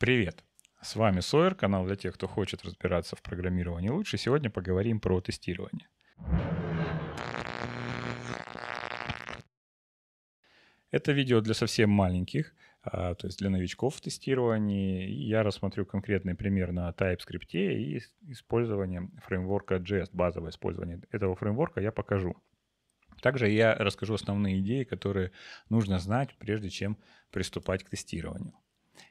Привет! С вами Сойер, канал для тех, кто хочет разбираться в программировании лучше. Сегодня поговорим про тестирование. Это видео для совсем маленьких, а, то есть для новичков в тестировании. Я рассмотрю конкретный пример на TypeScript и использование фреймворка JS, базовое использование этого фреймворка я покажу. Также я расскажу основные идеи, которые нужно знать, прежде чем приступать к тестированию.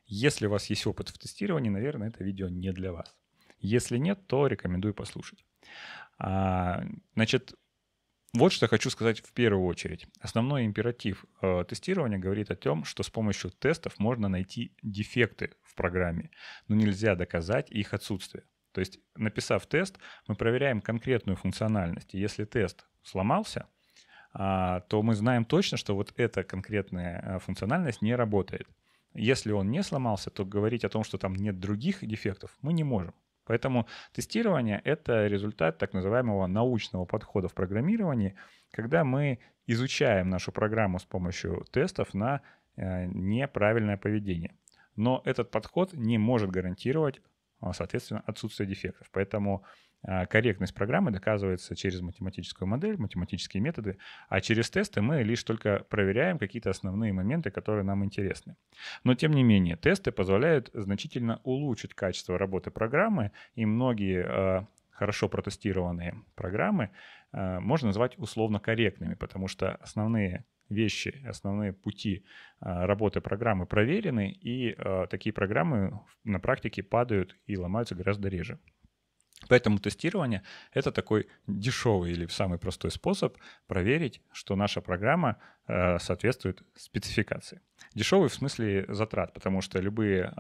Если у вас есть опыт в тестировании, наверное, это видео не для вас. Если нет, то рекомендую послушать. А, значит, вот что хочу сказать в первую очередь. Основной императив э, тестирования говорит о том, что с помощью тестов можно найти дефекты в программе, но нельзя доказать их отсутствие. То есть, написав тест, мы проверяем конкретную функциональность. И если тест сломался, э, то мы знаем точно, что вот эта конкретная э, функциональность не работает. Если он не сломался, то говорить о том, что там нет других дефектов, мы не можем. Поэтому тестирование — это результат так называемого научного подхода в программировании, когда мы изучаем нашу программу с помощью тестов на э, неправильное поведение. Но этот подход не может гарантировать а, соответственно, отсутствие дефектов. Поэтому а, корректность программы доказывается через математическую модель, математические методы, а через тесты мы лишь только проверяем какие-то основные моменты, которые нам интересны. Но тем не менее, тесты позволяют значительно улучшить качество работы программы, и многие а, хорошо протестированные программы можно назвать условно корректными, потому что основные вещи, основные пути а, работы программы проверены, и а, такие программы на практике падают и ломаются гораздо реже. Поэтому тестирование — это такой дешевый или самый простой способ проверить, что наша программа а, соответствует спецификации. Дешевый в смысле затрат, потому что любые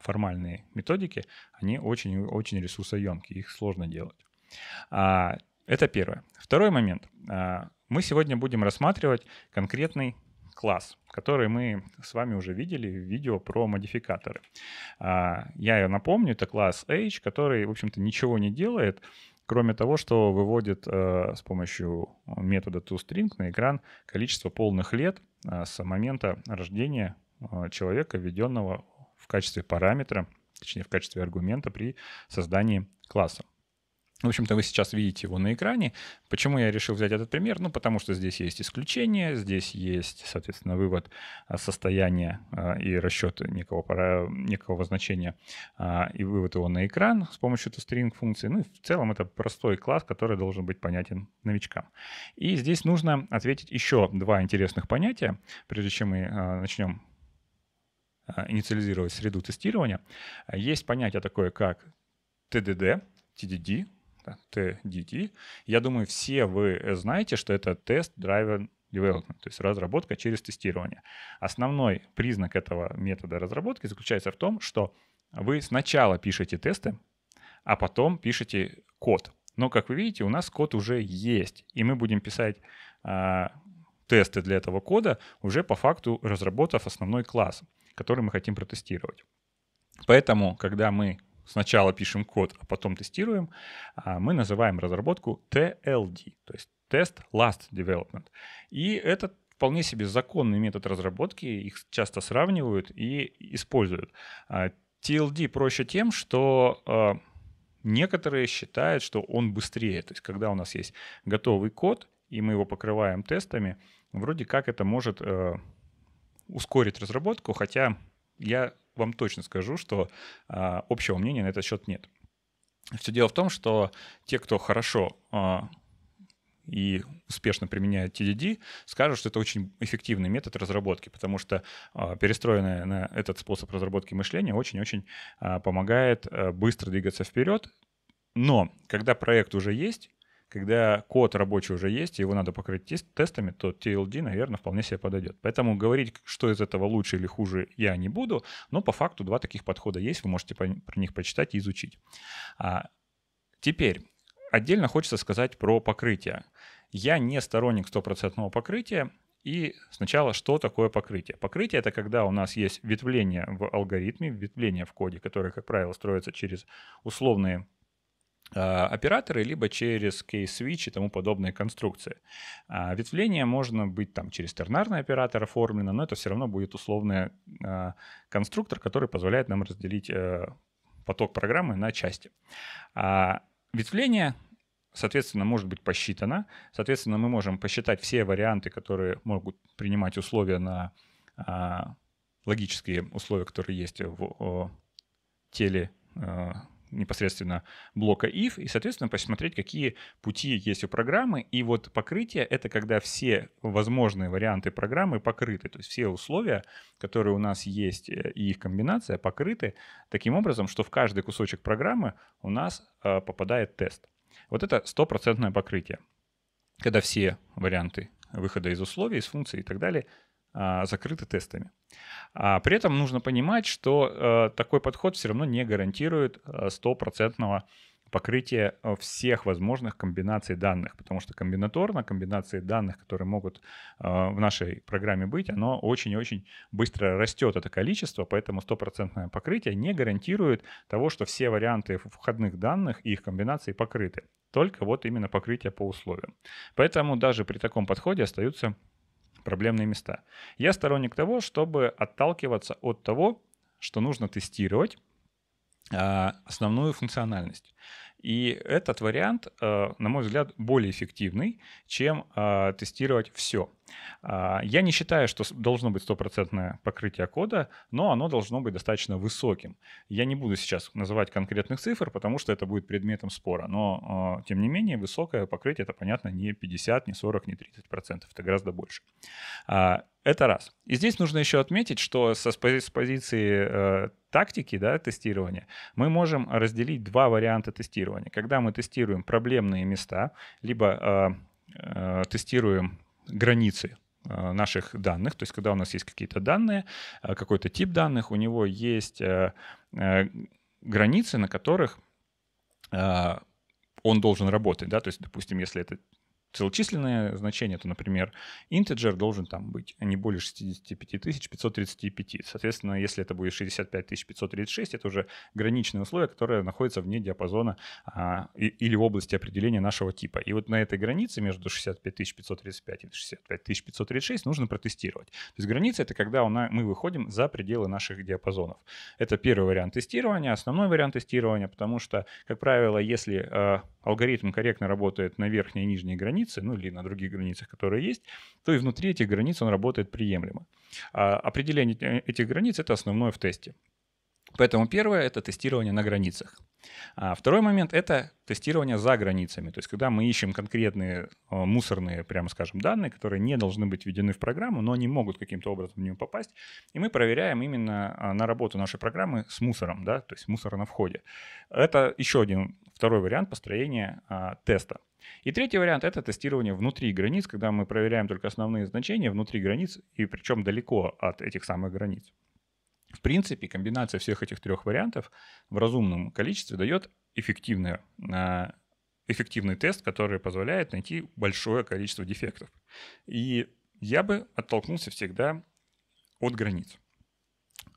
формальные методики, они очень-очень ресурсоемкие, их сложно делать. Это первое. Второй момент. Мы сегодня будем рассматривать конкретный класс, который мы с вами уже видели в видео про модификаторы. А, я напомню, это класс Age, который, в общем-то, ничего не делает, кроме того, что выводит э, с помощью метода toString на экран количество полных лет э, с момента рождения э, человека, введенного в качестве параметра, точнее в качестве аргумента при создании класса. В общем-то, вы сейчас видите его на экране. Почему я решил взять этот пример? Ну, потому что здесь есть исключение, здесь есть, соответственно, вывод а, состояния а, и расчет некого, некого значения а, и вывод его на экран с помощью string функции. Ну, и в целом это простой класс, который должен быть понятен новичкам. И здесь нужно ответить еще два интересных понятия, прежде чем мы начнем инициализировать среду тестирования. Есть понятие такое, как TDD, TDD, TDD. Я думаю, все вы э, знаете, что это тест Driven Development, то есть разработка через тестирование. Основной признак этого метода разработки заключается в том, что вы сначала пишете тесты, а потом пишете код. Но, как вы видите, у нас код уже есть, и мы будем писать э, тесты для этого кода уже по факту разработав основной класс, который мы хотим протестировать. Поэтому, когда мы сначала пишем код, а потом тестируем, а мы называем разработку TLD, то есть Test Last Development. И это вполне себе законный метод разработки, их часто сравнивают и используют. TLD а проще тем, что а, некоторые считают, что он быстрее. То есть когда у нас есть готовый код, и мы его покрываем тестами, вроде как это может э, ускорить разработку, хотя я вам точно скажу, что а, общего мнения на этот счет нет. Все дело в том, что те, кто хорошо а, и успешно применяет TDD, скажут, что это очень эффективный метод разработки, потому что а, перестроенное на этот способ разработки мышления очень-очень а, помогает а, быстро двигаться вперед. Но когда проект уже есть, когда код рабочий уже есть, его надо покрыть тестами, то TLD, наверное, вполне себе подойдет. Поэтому говорить, что из этого лучше или хуже, я не буду, но по факту два таких подхода есть, вы можете про них почитать и изучить. А теперь, отдельно хочется сказать про покрытие. Я не сторонник стопроцентного покрытия, и сначала, что такое покрытие? Покрытие — это когда у нас есть ветвление в алгоритме, ветвление в коде, которое, как правило, строится через условные Э, операторы, либо через кейс-свич и тому подобные конструкции. А, Ветвление можно быть там через тернарный оператор оформлено, но это все равно будет условный э, конструктор, который позволяет нам разделить э, поток программы на части. А, Ветвление соответственно, может быть посчитано. Соответственно, мы можем посчитать все варианты, которые могут принимать условия на а, логические условия, которые есть в теле непосредственно блока if, и, соответственно, посмотреть, какие пути есть у программы. И вот покрытие — это когда все возможные варианты программы покрыты, то есть все условия, которые у нас есть, э, и их комбинация покрыты таким образом, что в каждый кусочек программы у нас э, попадает тест. Вот это стопроцентное покрытие, когда все варианты выхода из условий, из функции и так далее а, закрыты тестами. А, при этом нужно понимать, что э, такой подход все равно не гарантирует э, стопроцентного покрытия э, всех возможных комбинаций данных, потому что комбинаторно комбинации данных, которые могут в нашей программе быть, оно очень очень быстро растет, это количество, поэтому стопроцентное покрытие не гарантирует того, что все варианты входных данных и их комбинации покрыты, только вот именно покрытие по условиям. Поэтому даже при таком подходе остаются проблемные места. Я сторонник того, чтобы отталкиваться от того, что нужно тестировать а, основную функциональность. И этот вариант, э, на мой взгляд, более эффективный, чем а, тестировать все. А, я не считаю, что должно быть стопроцентное покрытие кода, но оно должно быть достаточно высоким. Я не буду сейчас называть конкретных цифр, потому что это будет предметом спора, но а, тем не менее высокое покрытие это, понятно, не 50, не 40, не 30 процентов, это гораздо больше. А, это раз. И здесь нужно еще отметить, что со, с позиции э, тактики да, тестирования мы можем разделить два варианта тестирования. Когда мы тестируем проблемные места, либо э, э, тестируем границы э, наших данных, то есть когда у нас есть какие-то данные, э, какой-то тип данных, у него есть э, границы, на которых он должен работать, да, то есть, допустим, если это целочисленное значение, то, например, integer должен там быть не более 65 535. Соответственно, если это будет 65 536, это уже граничное условие, которое находится вне диапазона а, и, или области определения нашего типа. И вот на этой границе между 65 535 и 65 536 нужно протестировать. То есть граница — это когда у нас, мы выходим за пределы наших диапазонов. Это первый вариант тестирования, основной вариант тестирования, потому что, как правило, если э, алгоритм корректно работает на верхней и нижней границе, границы, ну или на других границах, которые есть, то и внутри этих границ он работает приемлемо. А определение э, этих границ — это основное в тесте. Поэтому первое — это тестирование на границах. А второй момент — это тестирование за границами. То есть когда мы ищем конкретные э, мусорные, прямо скажем, данные, которые не должны быть введены в программу, но они могут каким-то образом в нее попасть, и мы проверяем именно а, на работу нашей программы с мусором, да, то есть мусор на входе. Это еще один, второй вариант построения а, теста. И третий вариант – это тестирование внутри границ, когда мы проверяем только основные значения внутри границ, и причем далеко от этих самых границ. В принципе, комбинация всех этих трех вариантов в разумном количестве дает эффективное а, эффективный тест, который позволяет найти большое количество дефектов. И я бы оттолкнулся всегда от границ.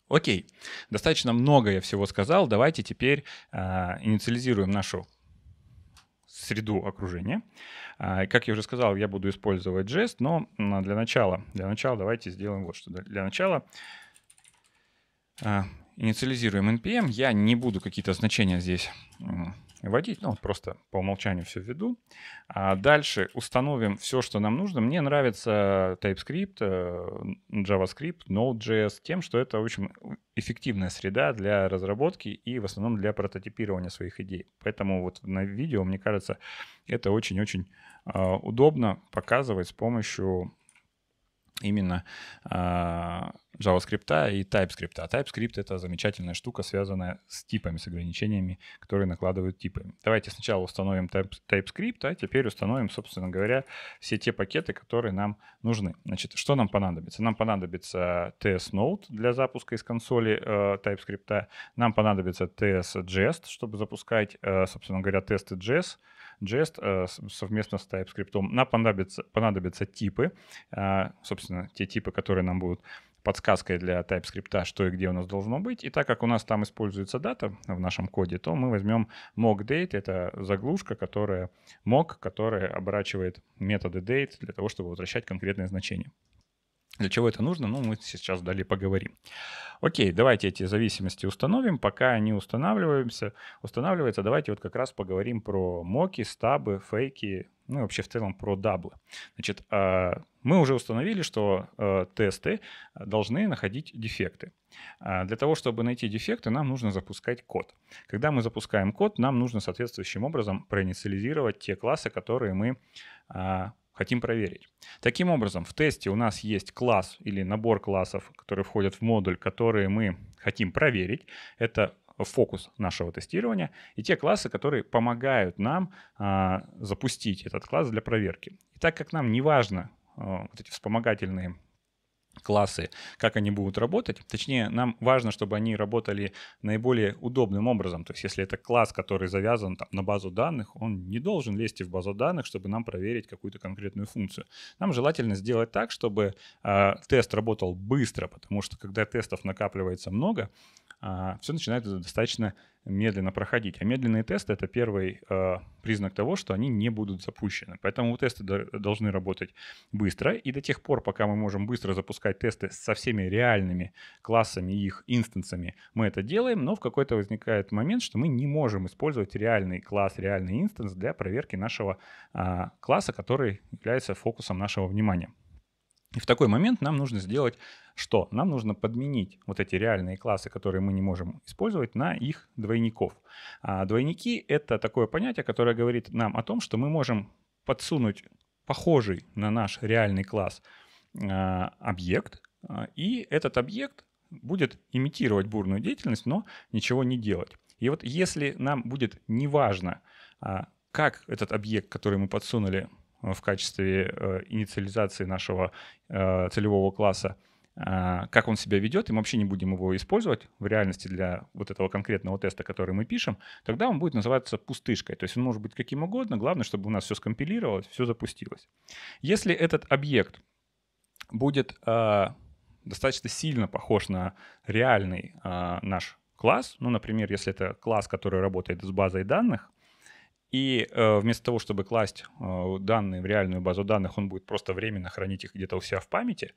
Окей, достаточно много я всего сказал. Давайте теперь э, инициализируем нашу среду окружения. А, как я уже сказал, я буду использовать жест, но для начала, для начала давайте сделаем вот что. Для начала а, инициализируем npm. Я не буду какие-то значения здесь вводить, ну, просто по умолчанию все введу. А дальше установим все, что нам нужно. Мне нравится TypeScript, э, JavaScript, Node.js тем, что это очень эффективная среда для разработки и в основном для прототипирования своих идей. Поэтому вот на видео, мне кажется, это очень-очень а, удобно показывать с помощью именно э, JavaScript и TypeScript. А TypeScript — это замечательная штука, связанная с типами, с ограничениями, которые накладывают типы. Давайте сначала установим TypeScript, а теперь установим, собственно говоря, все те пакеты, которые нам нужны. Значит, что нам понадобится? Нам понадобится TS-Node для запуска из консоли э, TypeScript. Нам понадобится TS-Jest, чтобы запускать, э, собственно говоря, тесты JS. Jest э, совместно с TypeScript. Нам понадобятся, понадобятся типы, а, собственно, те типы, которые нам будут подсказкой для TypeScript, что и где у нас должно быть. И так как у нас там используется дата в нашем коде, то мы возьмем mock_date. Это заглушка, которая mock, которая оборачивает методы date для того, чтобы возвращать конкретное значение. Для чего это нужно, ну, мы сейчас далее поговорим. Окей, давайте эти зависимости установим. Пока они устанавливаемся, устанавливается, давайте вот как раз поговорим про моки, стабы, фейки, ну и вообще в целом про даблы. Значит, а, мы уже установили, что а, тесты должны находить дефекты. А, для того, чтобы найти дефекты, нам нужно запускать код. Когда мы запускаем код, нам нужно соответствующим образом проинициализировать те классы, которые мы хотим проверить. Таким образом, в тесте у нас есть класс или набор классов, которые входят в модуль, которые мы хотим проверить. Это фокус нашего тестирования и те классы, которые помогают нам а, запустить этот класс для проверки. И так как нам не важно а, вот эти вспомогательные классы, как они будут работать. Точнее, нам важно, чтобы они работали наиболее удобным образом. То есть, если это класс, который завязан там, на базу данных, он не должен лезть в базу данных, чтобы нам проверить какую-то конкретную функцию. Нам желательно сделать так, чтобы э, тест работал быстро, потому что когда тестов накапливается много, э, а, все начинает достаточно медленно проходить. А медленные тесты — это первый э, признак того, что они не будут запущены. Поэтому тесты должны работать быстро. И до тех пор, пока мы можем быстро запускать тесты со всеми реальными классами и их инстансами, мы это делаем, но в какой-то возникает момент, что мы не можем использовать реальный класс, реальный инстанс для проверки нашего э, класса, который является фокусом нашего внимания. И в такой момент нам нужно сделать что? Нам нужно подменить вот эти реальные классы, которые мы не можем использовать, на их двойников. А двойники — это такое понятие, которое говорит нам о том, что мы можем подсунуть похожий на наш реальный класс а, объект, а, и этот объект будет имитировать бурную деятельность, но ничего не делать. И вот если нам будет неважно, а, как этот объект, который мы подсунули, в качестве э, инициализации нашего э, целевого класса, а, как он себя ведет, и мы вообще не будем его использовать в реальности для вот этого конкретного теста, который мы пишем, тогда он будет называться пустышкой. То есть он может быть каким угодно, главное, чтобы у нас все скомпилировалось, все запустилось. Если этот объект будет э, достаточно сильно похож на реальный э, наш класс, ну, например, если это класс, который работает с базой данных, и э, вместо того, чтобы класть э, данные в реальную базу данных, он будет просто временно хранить их где-то у себя в памяти,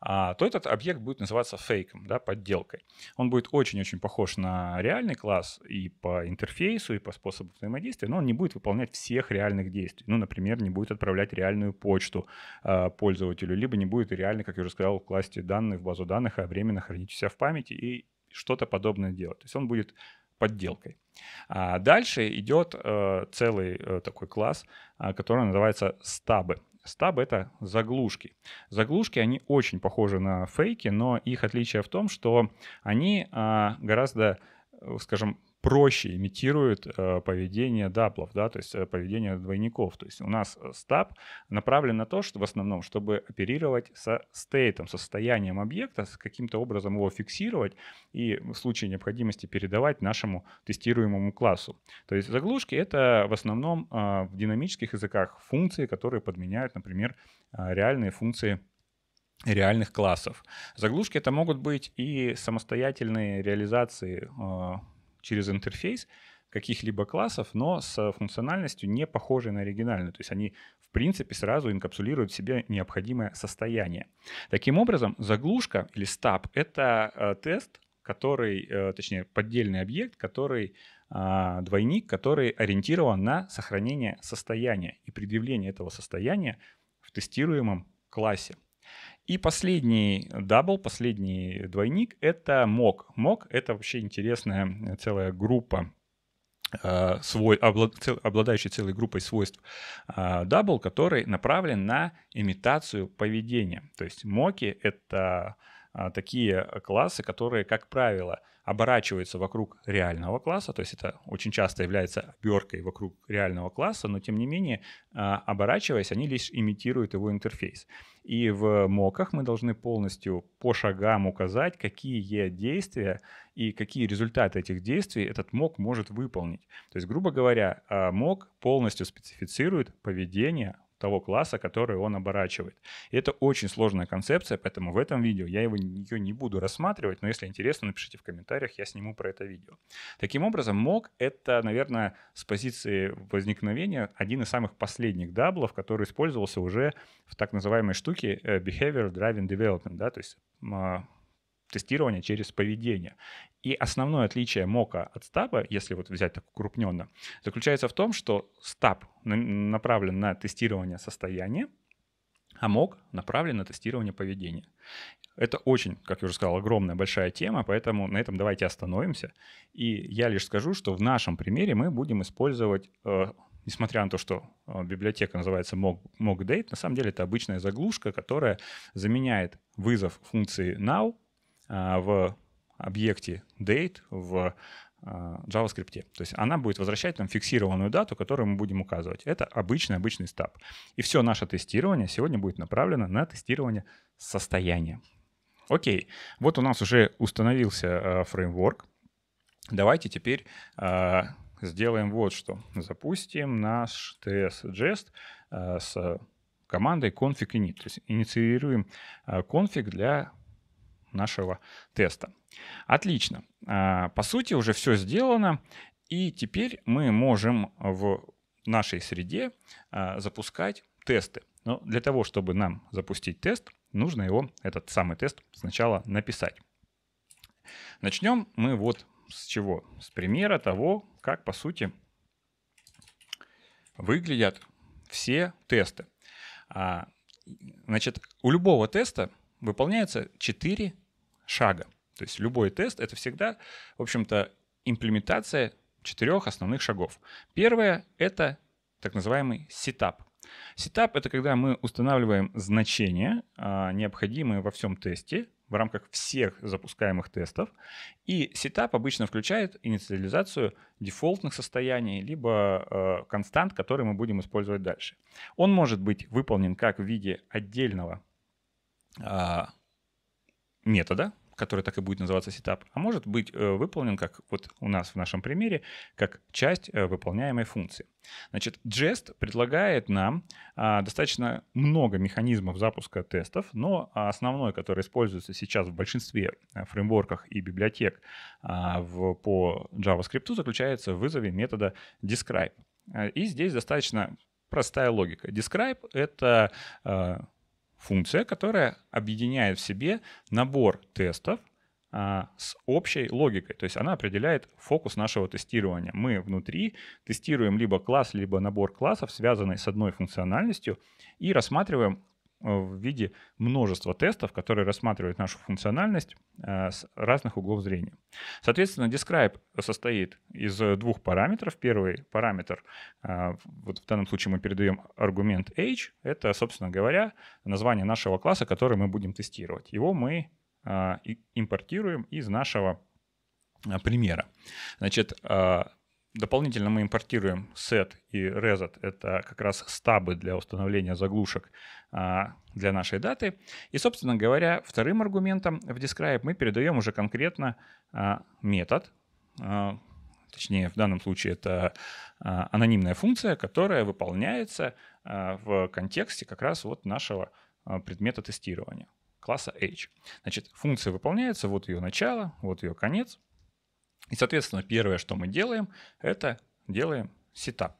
а, то этот объект будет называться фейком, да, подделкой. Он будет очень-очень похож на реальный класс и по интерфейсу, и по способу взаимодействия, но он не будет выполнять всех реальных действий. Ну, например, не будет отправлять реальную почту э, пользователю, либо не будет реально, как я уже сказал, класть данные в базу данных, а временно хранить у себя в памяти и что-то подобное делать. То есть он будет подделкой. А дальше идет э, целый э, такой класс, э, который называется стабы. Стабы это заглушки. Заглушки, они очень похожи на фейки, но их отличие в том, что они а, э, гораздо, скажем, проще имитирует э, поведение даблов, да, то есть э, поведение двойников. То есть у нас э, стаб направлен на то, что в основном, чтобы оперировать со стейтом, состоянием объекта, с каким-то образом его фиксировать и в случае необходимости передавать нашему тестируемому классу. То есть заглушки — это в основном э, в динамических языках функции, которые подменяют, например, э, реальные функции реальных классов. Заглушки это могут быть и самостоятельные реализации э, через интерфейс каких-либо классов, но с э, функциональностью не похожей на оригинальную. То есть они, в принципе, сразу инкапсулируют в себе необходимое состояние. Таким образом, заглушка или стаб — это э, тест, который, э, точнее, поддельный объект, который а, двойник, который ориентирован на сохранение состояния и предъявление этого состояния в тестируемом классе. И последний дабл, последний двойник — это мок. Мок — это вообще интересная э, целая группа э, свой, облад, цел, обладающий целой группой свойств а, дабл, э, который направлен на имитацию поведения. То есть моки — это а, такие э, классы, которые, как правило, оборачиваются вокруг реального класса, то есть это очень часто является оберкой вокруг реального класса, но тем не менее, а, оборачиваясь, они лишь имитируют его интерфейс. И в моках мы должны полностью по шагам указать, какие действия и какие результаты этих действий этот мок может выполнить. То есть, грубо говоря, а, мок полностью специфицирует поведение того класса, который он оборачивает. И это очень сложная концепция, поэтому в этом видео я его, ее не буду рассматривать, но если интересно, напишите в комментариях, я сниму про это видео. Таким образом, мог это, наверное, с позиции возникновения один из самых последних даблов, который использовался уже в так называемой штуке э, Behavior Driving Development, да, то есть а, тестирование через поведение. И основное отличие МОКа от стаба, если вот взять так укрупненно, заключается в том, что стаб направлен на тестирование состояния, а МОК направлен на тестирование поведения. Это очень, как я уже сказал, огромная большая тема, поэтому на этом давайте остановимся. И я лишь скажу, что в нашем примере мы будем использовать э, несмотря на то, что э, библиотека называется mockdate, на самом деле это обычная заглушка, которая заменяет вызов функции now а, в объекте date в а, JavaScript. То есть она будет возвращать нам фиксированную дату, которую мы будем указывать. Это обычный-обычный стаб. И все наше тестирование сегодня будет направлено на тестирование состояния. Окей, вот у нас уже установился а, фреймворк. Давайте теперь сделаем вот что. Запустим наш ts Jest с командой config init. То есть инициируем конфиг для нашего теста. Отлично. А, по сути, уже все сделано. И теперь мы можем в нашей среде а, запускать тесты. Но для того, чтобы нам запустить тест, нужно его, этот самый тест, сначала написать. Начнем мы вот с чего? С примера того, как, по сути, выглядят все тесты. А, значит, у любого теста выполняется 4 шага. То есть любой тест — это всегда, в общем-то, имплементация четырех основных шагов. Первое — это так называемый сетап. Сетап — это когда мы устанавливаем значения, а, необходимые во всем тесте, в рамках всех запускаемых тестов. И сетап обычно включает инициализацию дефолтных состояний, либо э, констант, которые мы будем использовать дальше. Он может быть выполнен как в виде отдельного э, метода, который так и будет называться сетап, а может быть э, выполнен, как вот у нас в нашем примере, как часть э, выполняемой функции. Значит, Jest предлагает нам а, достаточно много механизмов запуска тестов, но основной, который используется сейчас в большинстве э, фреймворках и библиотек а, в, по JavaScript, заключается в вызове метода describe. И здесь достаточно простая логика. Describe — это функция, которая объединяет в себе набор тестов а, с общей логикой. То есть она определяет фокус нашего тестирования. Мы внутри тестируем либо класс, либо набор классов, связанный с одной функциональностью, и рассматриваем Э, в виде множества тестов, которые рассматривают нашу функциональность э, с разных углов зрения. Соответственно, Describe состоит из э, двух параметров. Первый параметр, вот в данном случае мы передаем аргумент age, это, собственно говоря, название нашего класса, который мы будем тестировать. Его мы импортируем из нашего примера. Значит, Дополнительно мы импортируем set и reset. Это как раз стабы для установления заглушек а, для нашей даты. И, собственно говоря, вторым аргументом в describe мы передаем уже конкретно а, метод, а, точнее в данном случае это анонимная функция, которая выполняется в контексте как раз вот нашего предмета тестирования класса h. Значит, функция выполняется, вот ее начало, вот ее конец. И, соответственно, первое, что мы делаем, это делаем сетап.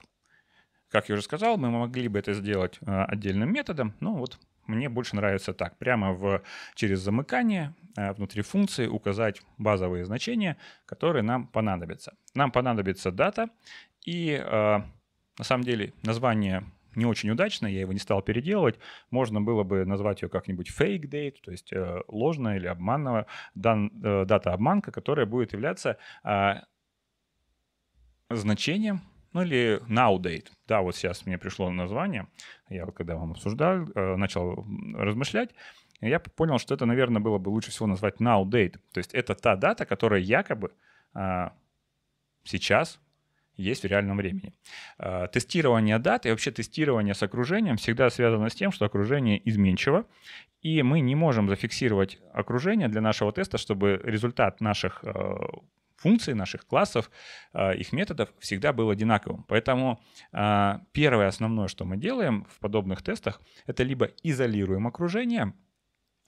Как я уже сказал, мы могли бы это сделать э, отдельным методом, но вот мне больше нравится так. Прямо в, через замыкание э, внутри функции указать базовые значения, которые нам понадобятся. Нам понадобится дата и э, на самом деле название не очень удачно, я его не стал переделывать. Можно было бы назвать ее как-нибудь fake date, то есть э, ложная или обманная дан, э, дата обманка, которая будет являться э, значением ну или now date. Да, вот сейчас мне пришло название. Я вот когда вам обсуждал, э, начал размышлять. Я понял, что это, наверное, было бы лучше всего назвать now date. То есть это та дата, которая якобы а, сейчас есть в реальном времени. А, тестирование дат и вообще тестирование с окружением всегда связано с тем, что окружение изменчиво, и мы не можем зафиксировать окружение для нашего теста, чтобы результат наших э, функций, наших классов, э, их методов всегда был одинаковым. Поэтому э, первое основное, что мы делаем в подобных тестах, это либо изолируем окружение —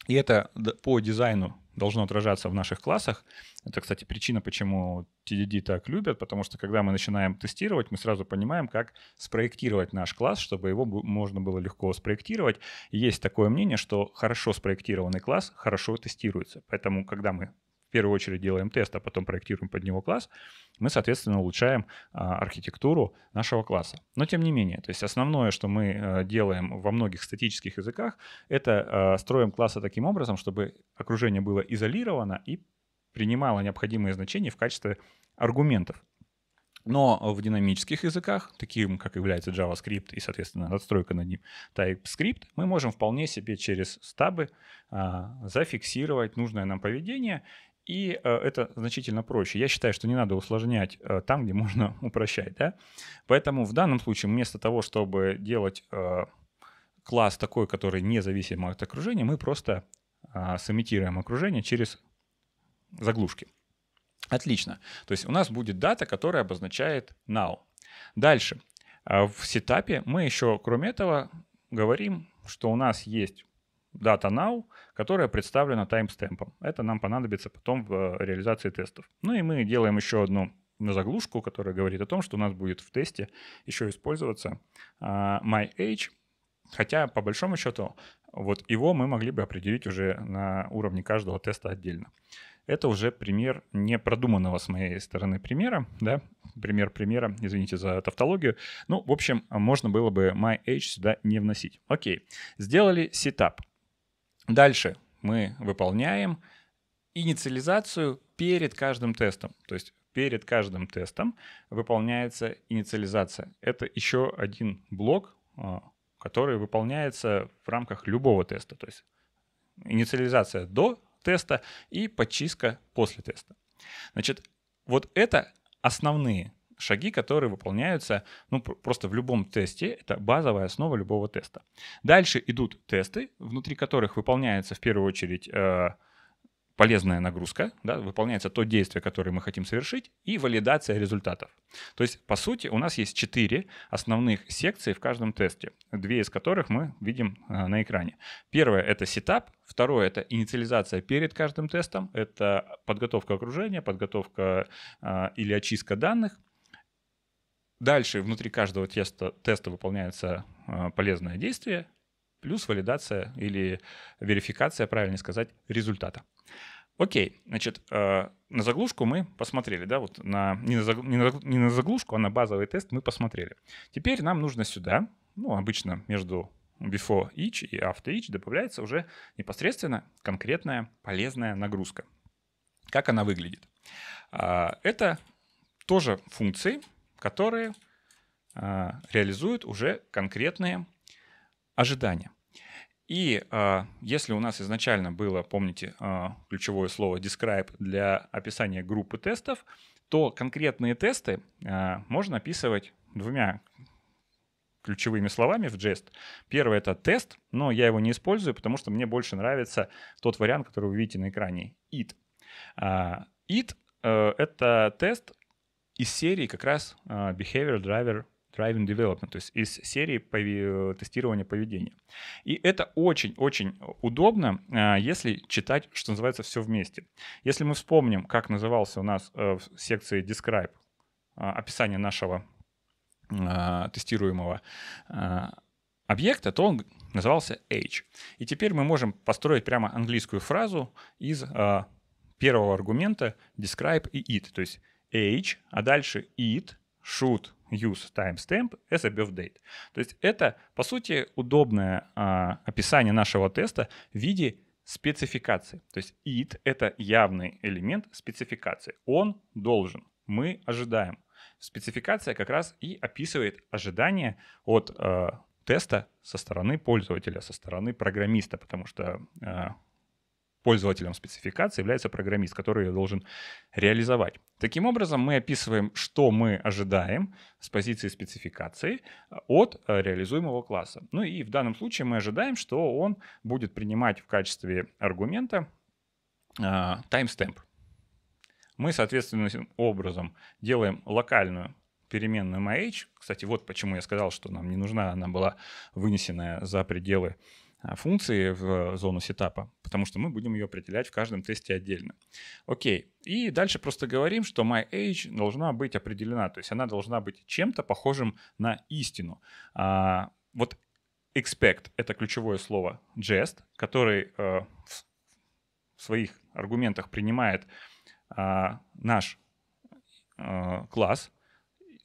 и это по дизайну должно отражаться в наших классах. Это, кстати, причина, почему TDD так любят, потому что когда мы начинаем тестировать, мы сразу понимаем, как спроектировать наш класс, чтобы его можно было легко спроектировать. И есть такое мнение, что хорошо спроектированный класс хорошо тестируется. Поэтому, когда мы в первую очередь делаем тест, а потом проектируем под него класс, мы, соответственно, улучшаем а, архитектуру нашего класса. Но тем не менее, то есть основное, что мы э, делаем во многих статических языках, это э, строим классы таким образом, чтобы окружение было изолировано и принимало необходимые значения в качестве аргументов. Но в динамических языках, таким как является JavaScript и, соответственно, надстройка над ним TypeScript, мы можем вполне себе через стабы а, зафиксировать нужное нам поведение и э, это значительно проще. Я считаю, что не надо усложнять э, там, где можно упрощать. Да? Поэтому в данном случае вместо того, чтобы делать э, класс такой, который независим от окружения, мы просто а, сымитируем окружение через заглушки. Отлично. То есть у нас будет дата, которая обозначает now. Дальше. А в сетапе мы еще, кроме этого, говорим, что у нас есть data now, которая представлена таймстемпом. Это нам понадобится потом в э, реализации тестов. Ну и мы делаем еще одну заглушку, которая говорит о том, что у нас будет в тесте еще использоваться а, myAge, хотя по большому счету вот его мы могли бы определить уже на уровне каждого теста отдельно. Это уже пример непродуманного с моей стороны примера, да, пример примера, извините за тавтологию. Ну, в общем, можно было бы my age сюда не вносить. Окей, сделали сетап. Дальше мы выполняем инициализацию перед каждым тестом. То есть перед каждым тестом выполняется инициализация. Это еще один блок, а, который выполняется в рамках любого теста. То есть инициализация до теста и подчистка после теста. Значит, вот это основные шаги, которые выполняются ну, просто в любом тесте. Это базовая основа любого теста. Дальше идут тесты, внутри которых выполняется в первую очередь э, полезная нагрузка, да, выполняется то действие, которое мы хотим совершить, и валидация результатов. То есть, по сути, у нас есть четыре основных секции в каждом тесте, две из которых мы видим а, на экране. Первое — это сетап, второе — это инициализация перед каждым тестом, это подготовка окружения, подготовка а, или очистка данных, Дальше внутри каждого теста, теста выполняется а, полезное действие, плюс валидация или верификация, правильнее сказать, результата. Окей, значит, э, на заглушку мы посмотрели, да, вот на, не, на, заг, не, на, не на заглушку, а на базовый тест мы посмотрели. Теперь нам нужно сюда, ну, обычно между before each и after each добавляется уже непосредственно конкретная полезная нагрузка. Как она выглядит? Э, это тоже функции, которые а, реализуют уже конкретные ожидания. И э, если у нас изначально было, помните, э, ключевое слово describe для описания группы тестов, то конкретные тесты э, можно описывать двумя ключевыми словами в Jest. Первое — это тест, но я его не использую, потому что мне больше нравится тот вариант, который вы видите на экране — it. Э, it э, — это тест, из серии как раз а, Behavior Driver Driving Development, то есть из серии пове- тестирования поведения. И это очень-очень удобно, а, если читать, что называется, все вместе. Если мы вспомним, как назывался у нас э, в секции Describe а, описание нашего тестируемого объекта, то он назывался age. И теперь мы можем построить прямо английскую фразу из первого аргумента describe и it, то есть age, а дальше it, should, use timestamp as a birth date. То есть это, по сути, удобное а, описание нашего теста в виде спецификации. То есть it — это явный элемент спецификации. Он должен. Мы ожидаем. Спецификация как раз и описывает ожидания от э, теста со стороны пользователя, со стороны программиста, потому что э, пользователем спецификации является программист, который ее должен реализовать. Таким образом, мы описываем, что мы ожидаем с позиции спецификации э, от э, реализуемого класса. Ну и в данном случае мы ожидаем, что он будет принимать в качестве аргумента э, таймстемп. мы, соответственно образом, делаем локальную переменную myH. Кстати, вот почему я сказал, что нам не нужна, она была вынесена за пределы а, функции в э, зону сетапа, потому что мы будем ее определять в каждом тесте отдельно. Окей. И дальше просто говорим, что myAge должна быть определена, то есть она должна быть чем-то похожим на истину. А, вот expect — это ключевое слово jest, который э, в своих аргументах принимает э, наш э, класс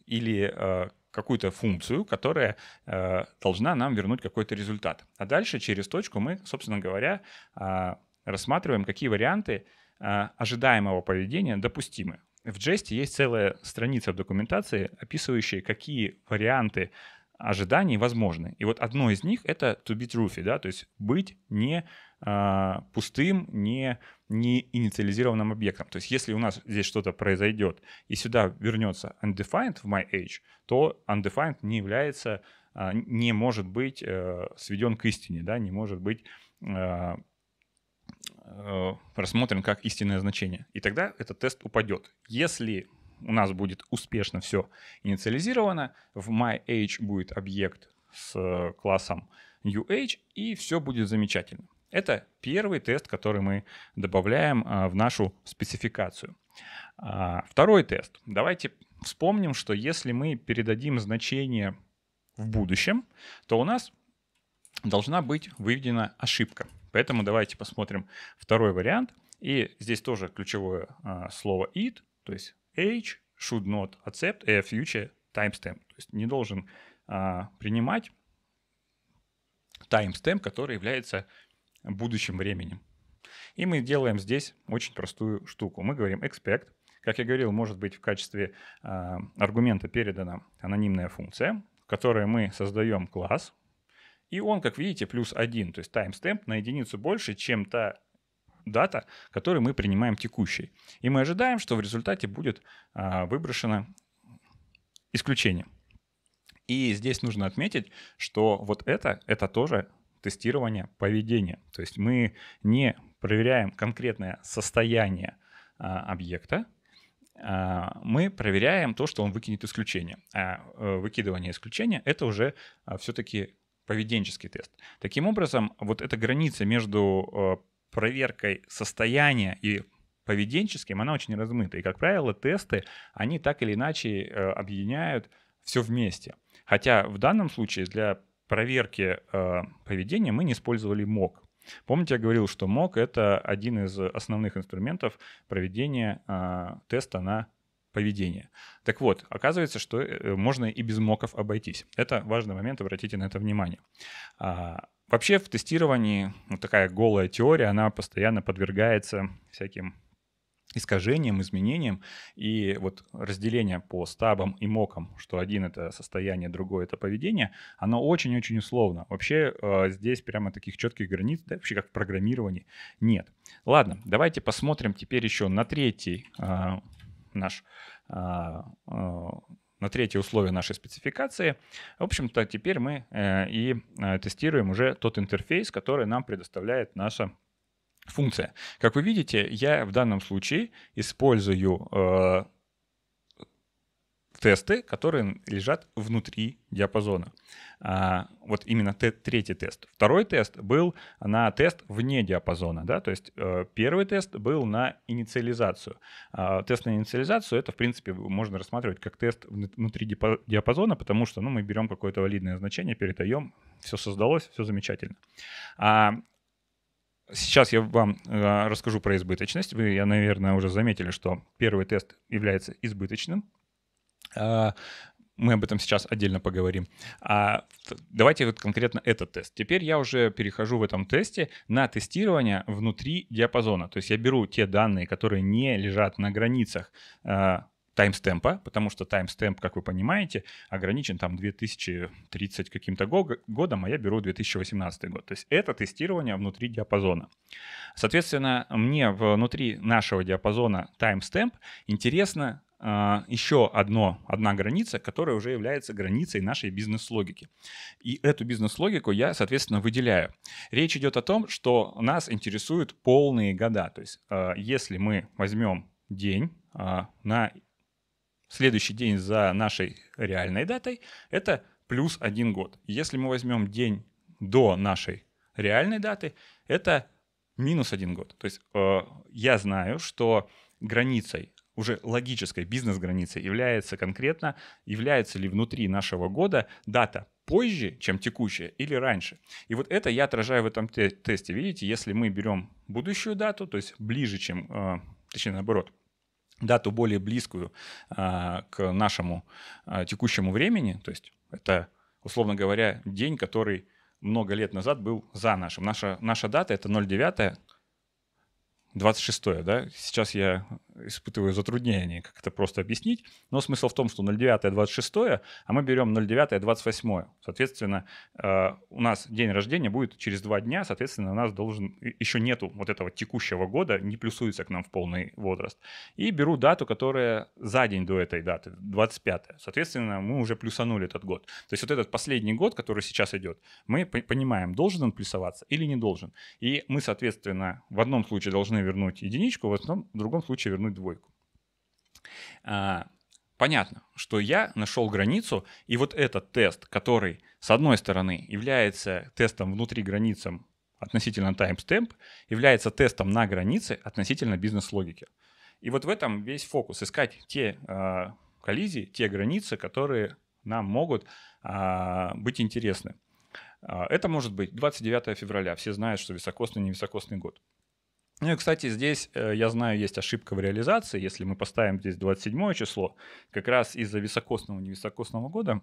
или э, какую-то функцию, которая э, должна нам вернуть какой-то результат. А дальше через точку мы, собственно говоря, э, рассматриваем, какие варианты э, ожидаемого поведения допустимы. В Jest есть целая страница в документации, описывающая, какие варианты ожиданий возможны. И вот одно из них — это to be truthy, да, то есть быть не э, пустым, не, не инициализированным объектом. То есть если у нас здесь что-то произойдет, и сюда вернется undefined в my age, то undefined не является, э, не может быть э, сведен к истине, да, не может быть э, э, рассмотрен как истинное значение. И тогда этот тест упадет. Если у нас будет успешно все инициализировано, в myAge будет объект с э, классом UH, и все будет замечательно. Это первый тест, который мы добавляем э, в нашу спецификацию. А, второй тест. Давайте вспомним, что если мы передадим значение в будущем, то у нас должна быть выведена ошибка. Поэтому давайте посмотрим второй вариант. И здесь тоже ключевое э, слово it, то есть age should not accept a future timestamp. То есть не должен а, принимать timestamp, который является будущим временем. И мы делаем здесь очень простую штуку. Мы говорим expect. Как я говорил, может быть в качестве а, аргумента передана анонимная функция, в которой мы создаем класс. И он, как видите, плюс один, то есть timestamp на единицу больше, чем та дата, которую мы принимаем текущей. И мы ожидаем, что в результате будет а, выброшено исключение. И здесь нужно отметить, что вот это, это тоже тестирование поведения. То есть мы не проверяем конкретное состояние а, объекта, а, мы проверяем то, что он выкинет исключение. А э, выкидывание исключения — это уже все-таки поведенческий тест. Таким образом, вот эта граница между э, проверкой состояния и поведенческим, она очень размыта. И, как правило, тесты, они так или иначе э, объединяют все вместе. Хотя в данном случае для проверки э, поведения мы не использовали МОК. Помните, я говорил, что МОК — это один из основных инструментов проведения э, теста на поведение. Так вот, оказывается, что можно и без МОКов обойтись. Это важный момент, обратите на это внимание. А, Вообще в тестировании вот ну, такая голая теория, она постоянно подвергается всяким искажениям, изменениям. И вот разделение по стабам и мокам, что один — это состояние, другое это поведение, оно очень-очень условно. Вообще э, здесь прямо таких четких границ, да, вообще как в программировании, нет. Ладно, давайте посмотрим теперь еще на третий э, наш э, э на третье условие нашей спецификации. В общем-то, теперь мы э, и э, тестируем уже тот интерфейс, который нам предоставляет наша функция. Как вы видите, я в данном случае использую э, тесты, которые лежат внутри диапазона. А, вот именно т- третий тест. Второй тест был на тест вне диапазона, да, то есть э, первый тест был на инициализацию. А, тест на инициализацию это, в принципе, можно рассматривать как тест внутри диапазона, потому что, ну, мы берем какое-то валидное значение, передаем, все создалось, все замечательно. А, Сейчас я вам э, расскажу про избыточность. Вы, я, наверное, уже заметили, что первый тест является избыточным, а, мы об этом сейчас отдельно поговорим. А давайте вот конкретно этот тест. Теперь я уже перехожу в этом тесте на тестирование внутри диапазона. То есть я беру те данные, которые не лежат на границах а, таймстемпа, потому что таймстемп, как вы понимаете, ограничен там 2030 каким-то годом, а я беру 2018 год. То есть это тестирование внутри диапазона. Соответственно, мне внутри нашего диапазона таймстемп интересно а, еще одно, одна граница, которая уже является границей нашей бизнес-логики. И эту бизнес-логику я, соответственно, выделяю. Речь идет о том, что нас интересуют полные года. То есть а, если мы возьмем день а, на следующий день за нашей реальной датой, это плюс один год. Если мы возьмем день до нашей реальной даты, это минус один год. То есть э, я знаю, что границей уже логической бизнес-границей является конкретно, является ли внутри нашего года дата позже, чем текущая, или раньше. И вот это я отражаю в этом те- тесте. Видите, если мы берем будущую дату, то есть ближе, чем, э, точнее наоборот, дату более близкую э, к нашему э, текущему времени, то есть это, условно говоря, день, который много лет назад был за нашим. Наша, наша дата — это 09 26 да? Сейчас я испытываю затруднение как это просто объяснить, но смысл в том, что 0,9 26, а мы берем 0,9 28. Соответственно, э, у нас день рождения будет через два дня, соответственно, у нас должен, еще нету вот этого текущего года, не плюсуется к нам в полный возраст. И беру дату, которая за день до этой даты, 25. Соответственно, мы уже плюсанули этот год. То есть вот этот последний год, который сейчас идет, мы понимаем, должен он плюсоваться или не должен. И мы, соответственно, в одном случае должны вернуть единичку, в, основном, в другом случае вернуть вернуть двойку. А, понятно, что я нашел границу, и вот этот тест, который, с одной стороны, является тестом внутри границам относительно таймстемп, является тестом на границе относительно бизнес-логики. И вот в этом весь фокус, искать те э, коллизии, те границы, которые нам могут э, быть интересны. А, это может быть 29 февраля. Все знают, что високосный, невисокосный год. Ну и, кстати, здесь, э, я знаю, есть ошибка в реализации. Если мы поставим здесь 27 число, как раз из-за високосного и невисокосного года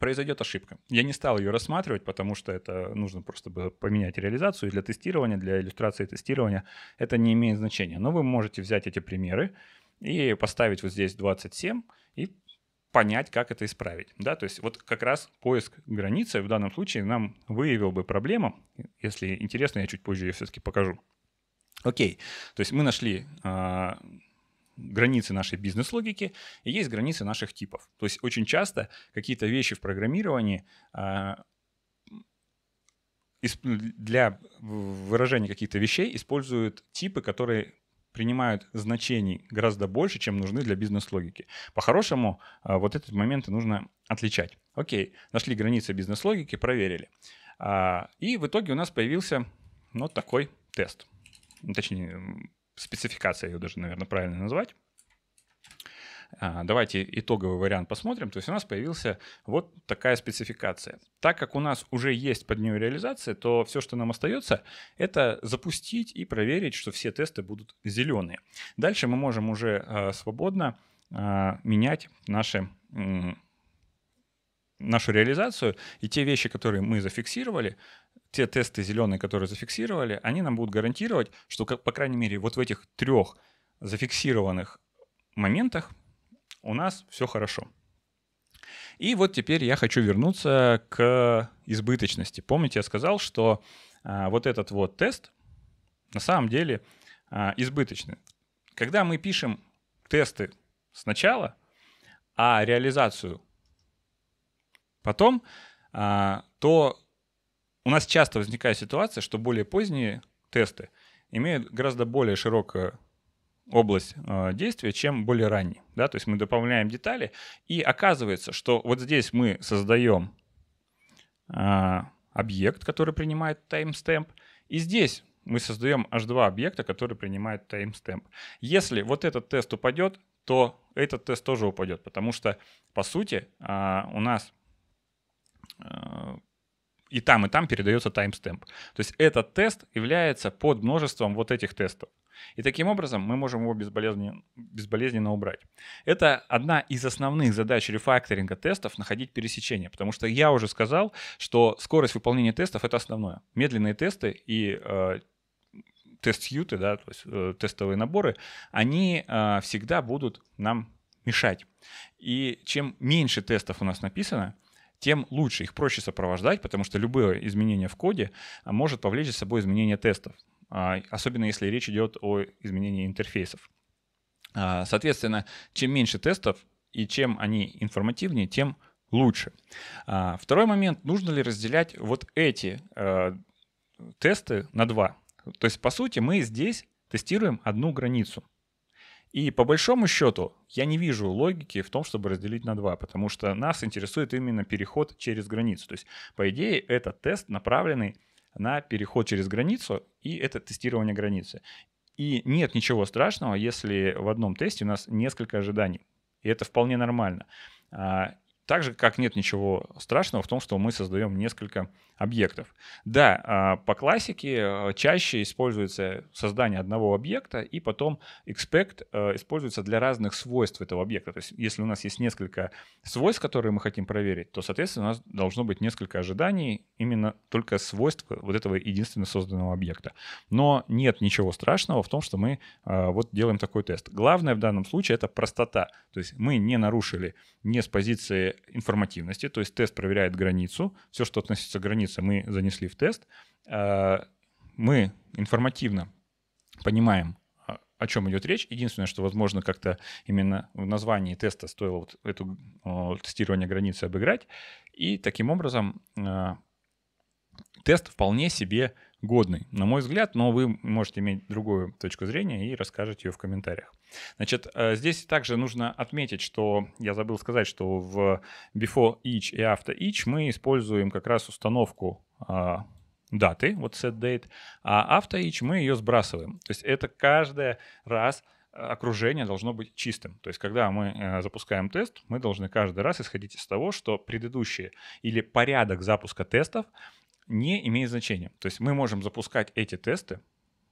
произойдет ошибка. Я не стал ее рассматривать, потому что это нужно просто было поменять реализацию и для тестирования, для иллюстрации тестирования. Это не имеет значения. Но вы можете взять эти примеры и поставить вот здесь 27 и понять, как это исправить. Да? То есть вот как раз поиск границы в данном случае нам выявил бы проблему. Если интересно, я чуть позже ее все-таки покажу. Окей, то есть мы нашли а, границы нашей бизнес-логики и есть границы наших типов. То есть очень часто какие-то вещи в программировании а, для выражения каких-то вещей используют типы, которые принимают значений гораздо больше, чем нужны для бизнес-логики. По-хорошему, а, вот этот момент нужно отличать. Окей, нашли границы бизнес-логики, проверили. И в итоге у нас появился вот такой тест точнее, спецификация ее даже, наверное, правильно назвать. А, давайте итоговый вариант посмотрим. То есть у нас появился вот такая спецификация. Так как у нас уже есть под нее реализация, то все, что нам остается, это запустить и проверить, что все тесты будут зеленые. Дальше мы можем уже а, свободно а, менять наши нашу реализацию, и те вещи, которые мы зафиксировали, те тесты зеленые, которые зафиксировали, они нам будут гарантировать, что, как, по крайней мере, вот в этих трех зафиксированных моментах у нас все хорошо. И вот теперь я хочу вернуться к избыточности. Помните, я сказал, что а, вот этот вот тест на самом деле а, избыточный. Когда мы пишем тесты сначала, а реализацию потом, а, то у нас часто возникает ситуация, что более поздние тесты имеют гораздо более широкую область э, действия, чем более ранние, Да? То есть мы добавляем детали, и оказывается, что вот здесь мы создаем э, объект, который принимает таймстемп, и здесь мы создаем аж два объекта, которые принимают таймстемп. Если вот этот тест упадет, то этот тест тоже упадет, потому что, по сути, э, у нас и там, и там передается таймстемп. То есть этот тест является под множеством вот этих тестов. И таким образом мы можем его безболезненно, безболезненно убрать. Это одна из основных задач рефакторинга тестов — находить пересечения, потому что я уже сказал, что скорость выполнения тестов — это основное. Медленные тесты и э, тест-сьюты, да, то есть, э, тестовые наборы, они э, всегда будут нам мешать. И чем меньше тестов у нас написано — тем лучше. Их проще сопровождать, потому что любое изменение в коде а, может повлечь за собой изменение тестов, а, особенно если речь идет о изменении интерфейсов. А, соответственно, чем меньше тестов и чем они информативнее, тем лучше. Второй момент, нужно ли разделять вот эти тесты на два. То есть, по сути, мы здесь тестируем одну границу. И по большому счету я не вижу логики в том, чтобы разделить на два, потому что нас интересует именно переход через границу. То есть, по идее, этот тест направленный на переход через границу и это тестирование границы. И нет ничего страшного, если в одном тесте у нас несколько ожиданий. И это вполне нормально. А, так же, как нет ничего страшного в том, что мы создаем несколько объектов. Да, а, по классике э, чаще используется создание одного объекта, и потом expect э, используется для разных свойств этого объекта. То есть если у нас есть несколько свойств, которые мы хотим проверить, то, соответственно, у нас должно быть несколько ожиданий именно только свойств вот этого единственно созданного объекта. Но нет ничего страшного в том, что мы э, вот делаем такой тест. Главное в данном случае — это простота. То есть мы не нарушили не с позиции информативности, то есть тест проверяет границу, все, что относится к границе, мы занесли в тест. Э, мы информативно понимаем, а, о чем идет речь. Единственное, что, возможно, как-то именно в названии теста стоило вот это тестирование границы обыграть. И таким образом э, тест вполне себе годный, на мой взгляд, но вы можете иметь другую точку зрения и расскажете ее в комментариях. Значит, э, здесь также нужно отметить, что я забыл сказать, что в before each и after each мы используем как раз установку а, даты, вот set date, а after each мы ее сбрасываем. То есть это каждый раз окружение должно быть чистым. То есть, когда мы э, запускаем тест, мы должны каждый раз исходить из того, что предыдущие или порядок запуска тестов — не имеет значения. То есть мы можем запускать эти тесты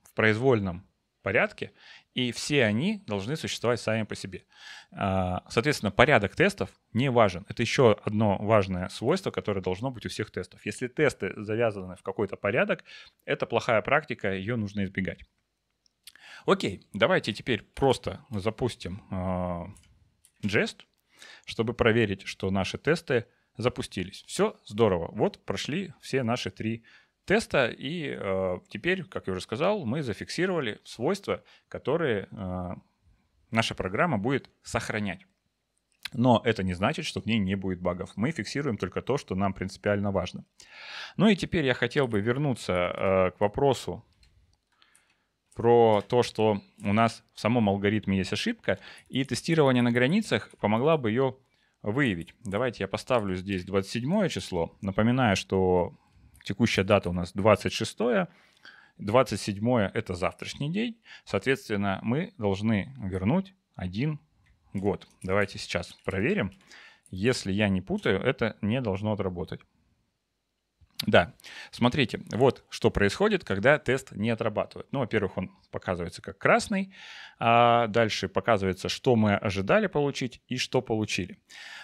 в произвольном порядке, и все они должны существовать сами по себе. А, соответственно, порядок тестов не важен. Это еще одно важное свойство, которое должно быть у всех тестов. Если тесты завязаны в какой-то порядок, это плохая практика, ее нужно избегать. Окей, давайте теперь просто запустим э, Jest, чтобы проверить, что наши тесты запустились. Все здорово. Вот прошли все наши три теста, и э, теперь, как я уже сказал, мы зафиксировали свойства, которые э, наша программа будет сохранять. Но это не значит, что в ней не будет багов. Мы фиксируем только то, что нам принципиально важно. Ну и теперь я хотел бы вернуться э, к вопросу про то, что у нас в самом алгоритме есть ошибка, и тестирование на границах помогла бы ее выявить. Давайте я поставлю здесь 27 число. Напоминаю, что текущая дата у нас 26. 27 это завтрашний день. Соответственно, мы должны вернуть один год. Давайте сейчас проверим. Если я не путаю, это не должно отработать. Да, смотрите, вот что происходит, когда тест не отрабатывает. Ну, во-первых, он показывается как красный, а дальше показывается, что мы ожидали получить и что получили.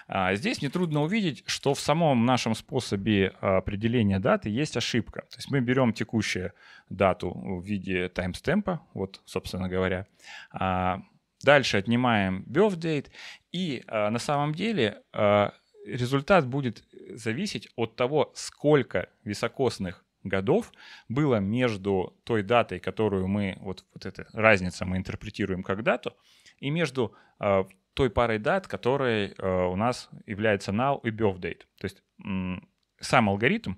А здесь нетрудно увидеть, что в самом нашем способе а, определения даты есть ошибка. То есть мы берем текущую дату в виде таймстемпа, вот, собственно говоря, а дальше отнимаем birth date, и а, на самом деле а, результат будет э, зависеть от того, сколько високосных годов было между той датой, которую мы, вот, вот эта разница мы интерпретируем как дату, и между э, той парой дат, которые э, а, у нас является now и birth date. То есть м- сам алгоритм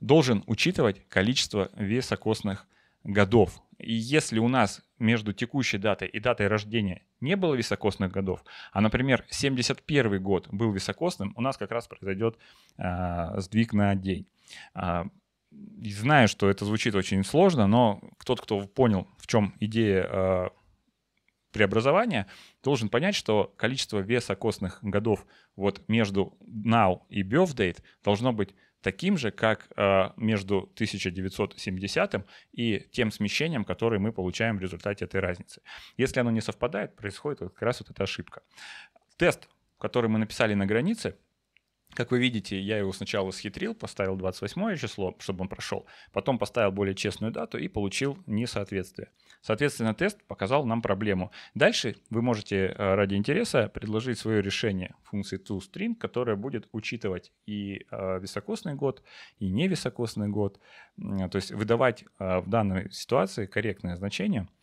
должен учитывать количество високосных годов. И если у нас между текущей датой и датой рождения не было високосных годов, а, например, 71 год был високосным, у нас как раз произойдет э, а, сдвиг на день. Э, знаю, что это звучит очень сложно, но тот, кто понял, в чем идея э, преобразования, должен понять, что количество весокосных годов вот между now и birth date должно быть таким же, как э, между 1970 и тем смещением, которое мы получаем в результате этой разницы. Если оно не совпадает, происходит как раз вот эта ошибка. Тест, который мы написали на границе, как вы видите, я его сначала схитрил, поставил 28 число, чтобы он прошел, потом поставил более честную дату и получил несоответствие. Соответственно, тест показал нам проблему. Дальше вы можете э, ради интереса предложить свое решение функции toString, которая будет учитывать и э, високосный год, и невисокосный год, то есть выдавать э, в данной ситуации корректное значение –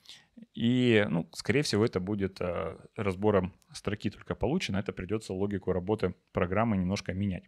и, ну, скорее всего, это будет э, разбором строки только получено. Это придется логику работы программы немножко менять.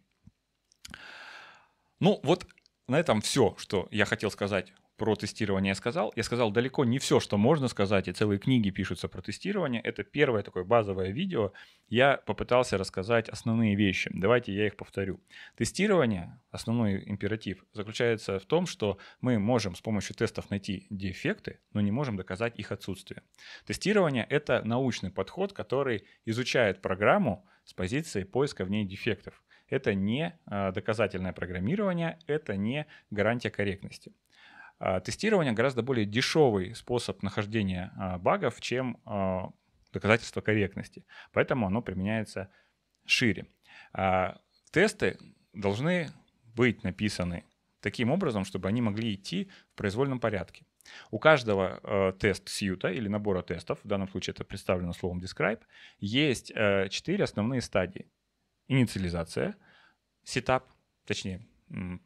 Ну, вот на этом все, что я хотел сказать про тестирование я сказал. Я сказал далеко не все, что можно сказать, и целые книги пишутся про тестирование. Это первое такое базовое видео. Я попытался рассказать основные вещи. Давайте я их повторю. Тестирование, основной императив, заключается в том, что мы можем с помощью тестов найти дефекты, но не можем доказать их отсутствие. Тестирование — это научный подход, который изучает программу с позиции поиска в ней дефектов это не а, доказательное программирование, это не гарантия корректности. А, тестирование гораздо более дешевый способ нахождения а, багов, чем а, доказательство корректности. Поэтому оно применяется шире. Тесты должны быть написаны таким образом, чтобы они могли идти в произвольном порядке. У каждого э, тест-сьюта или набора тестов, в данном случае это представлено словом describe, есть э, четыре основные стадии. Инициализация, сетап, точнее,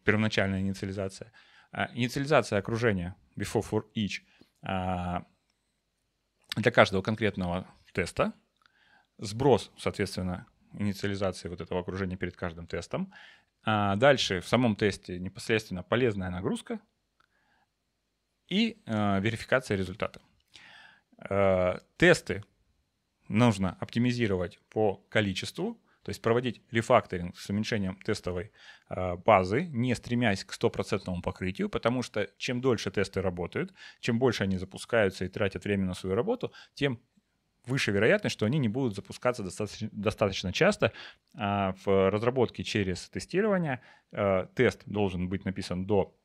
первоначальная инициализация – а, инициализация окружения before for each а, для каждого конкретного теста, сброс, соответственно, инициализации вот этого окружения перед каждым тестом. А, дальше в самом тесте непосредственно полезная нагрузка и верификация результата. тесты нужно оптимизировать по количеству, то есть проводить рефакторинг с уменьшением тестовой а, базы, не стремясь к стопроцентному покрытию, потому что чем дольше тесты работают, чем больше они запускаются и тратят время на свою работу, тем выше вероятность, что они не будут запускаться достаточно, достаточно часто. А, в разработке через тестирование а, тест должен быть написан до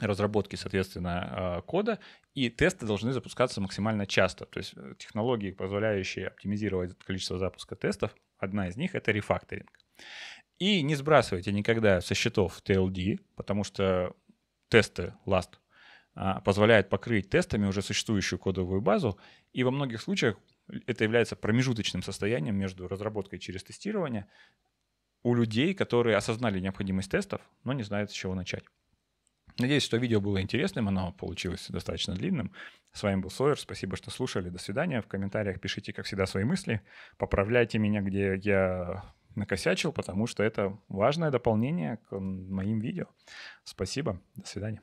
разработки, соответственно, кода, и тесты должны запускаться максимально часто. То есть э, технологии, позволяющие оптимизировать количество запуска тестов, Одна из них — это рефакторинг. И не сбрасывайте никогда со счетов TLD, потому что тесты Last а, позволяют покрыть тестами уже существующую кодовую базу, и во многих случаях это является промежуточным состоянием между разработкой через тестирование у людей, которые осознали необходимость тестов, но не знают, с чего начать. Надеюсь, что видео было интересным, оно получилось достаточно длинным. С вами был Сойер, спасибо, что слушали, до свидания. В комментариях пишите, как всегда, свои мысли, поправляйте меня, где я накосячил, потому что это важное дополнение к моим видео. Спасибо, до свидания.